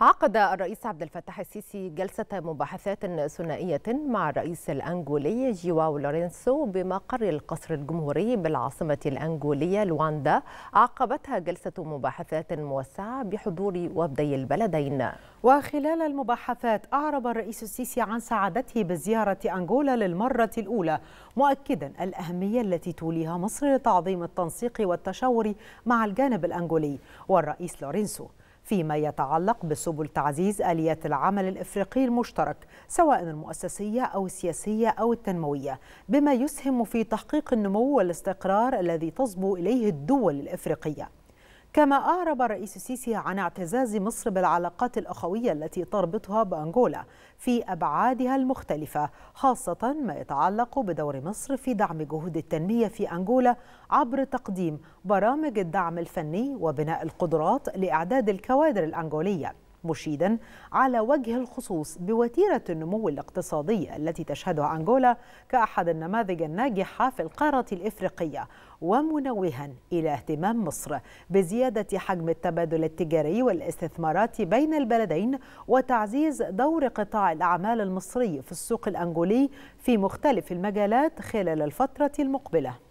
عقد الرئيس عبد الفتاح السيسي جلسة مباحثات ثنائية مع الرئيس الأنجولي جيواو لورينسو بمقر القصر الجمهوري بالعاصمة الأنجولية لواندا عقبتها جلسة مباحثات موسعة بحضور وفدي البلدين وخلال المباحثات أعرب الرئيس السيسي عن سعادته بزيارة أنجولا للمرة الأولى مؤكدا الأهمية التي توليها مصر لتعظيم التنسيق والتشاور مع الجانب الأنجولي والرئيس لورينسو فيما يتعلق بسبل تعزيز آليات العمل الإفريقي المشترك سواء المؤسسية أو السياسية أو التنموية بما يسهم في تحقيق النمو والاستقرار الذي تصبو إليه الدول الإفريقية كما أعرب الرئيس السيسي عن اعتزاز مصر بالعلاقات الأخوية التي تربطها بأنغولا في أبعادها المختلفة خاصة ما يتعلق بدور مصر في دعم جهود التنمية في أنغولا عبر تقديم برامج الدعم الفني وبناء القدرات لإعداد الكوادر الأنغولية مشيدا على وجه الخصوص بوتيرة النمو الاقتصادي التي تشهدها أنغولا كأحد النماذج الناجحة في القارة الإفريقية ومنوها إلى اهتمام مصر بزيادة حجم التبادل التجاري والاستثمارات بين البلدين وتعزيز دور قطاع الأعمال المصري في السوق الأنغولي في مختلف المجالات خلال الفترة المقبلة